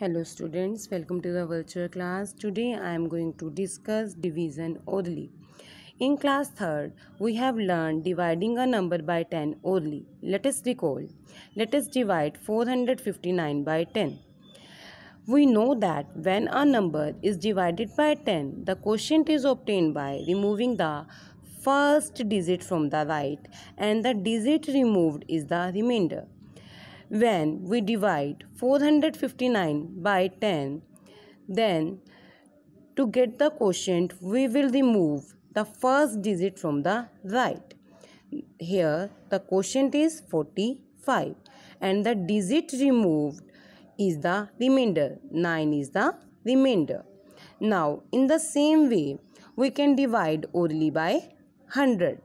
hello students welcome to the virtual class today i am going to discuss division orally in class 3rd we have learned dividing a number by 10 orally let us recall let us divide 459 by 10 we know that when a number is divided by 10 the quotient is obtained by removing the first digit from the right and the digit removed is the remainder when we divide 459 by 10, then to get the quotient, we will remove the first digit from the right. Here, the quotient is 45 and the digit removed is the remainder. 9 is the remainder. Now, in the same way, we can divide only by 100.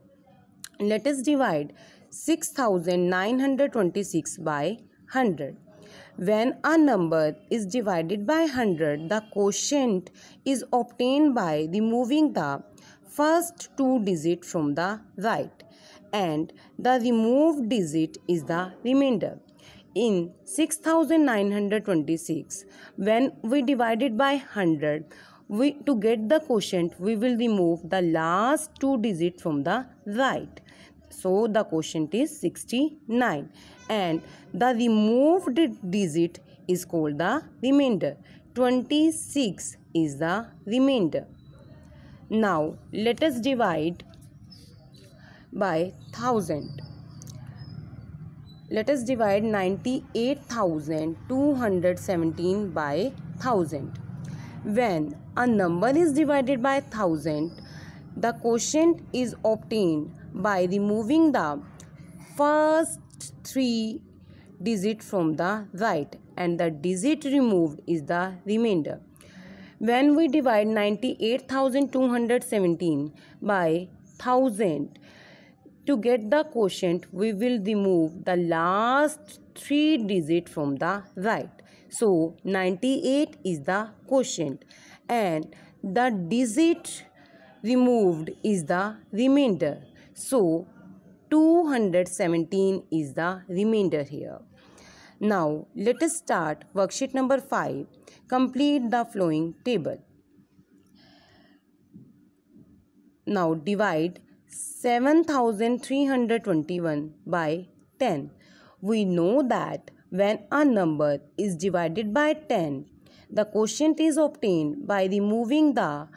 Let us divide 6926 by 100. When a number is divided by 100, the quotient is obtained by removing the first two digits from the right and the removed digit is the remainder. In 6926, when we divide it by 100, we, to get the quotient, we will remove the last two digits from the right. So the quotient is 69 and the removed digit is called the remainder. 26 is the remainder. Now let us divide by 1000. Let us divide 98,217 by 1000. When a number is divided by 1000, the quotient is obtained by removing the first three digit from the right and the digit removed is the remainder. When we divide 98,217 by 1000 to get the quotient we will remove the last three digit from the right. So 98 is the quotient and the digit removed is the remainder. So 217 is the remainder here. Now let us start worksheet number 5. Complete the flowing table. Now divide 7321 by 10. We know that when a number is divided by 10, the quotient is obtained by removing the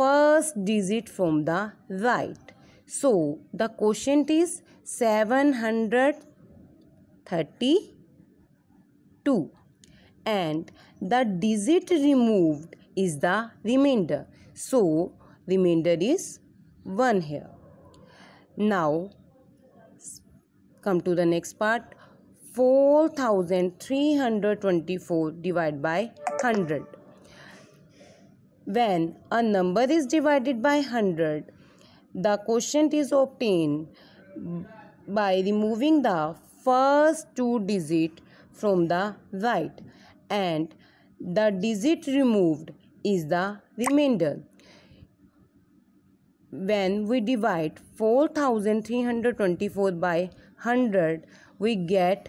first digit from the right. So, the quotient is 732 and the digit removed is the remainder. So, remainder is 1 here. Now, come to the next part. 4324 divided by 100 when a number is divided by 100 the quotient is obtained by removing the first two digit from the right and the digit removed is the remainder when we divide 4324 by 100 we get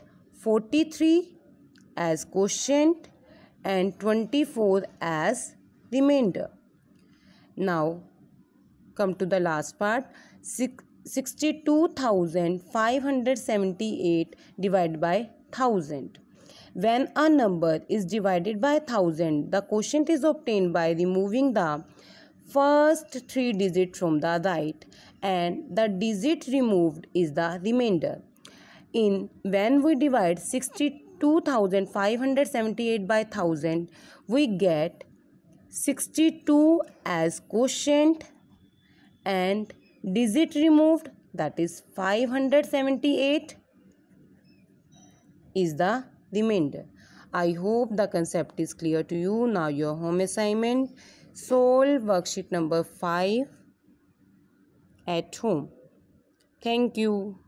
43 as quotient and 24 as remainder. Now come to the last part 62578 divided by 1000 when a number is divided by 1000 the quotient is obtained by removing the first three digit from the right and the digit removed is the remainder in when we divide 62578 by 1000 we get 62 as quotient and digit removed that is 578 is the remainder. I hope the concept is clear to you. Now your home assignment solve worksheet number 5 at home. Thank you.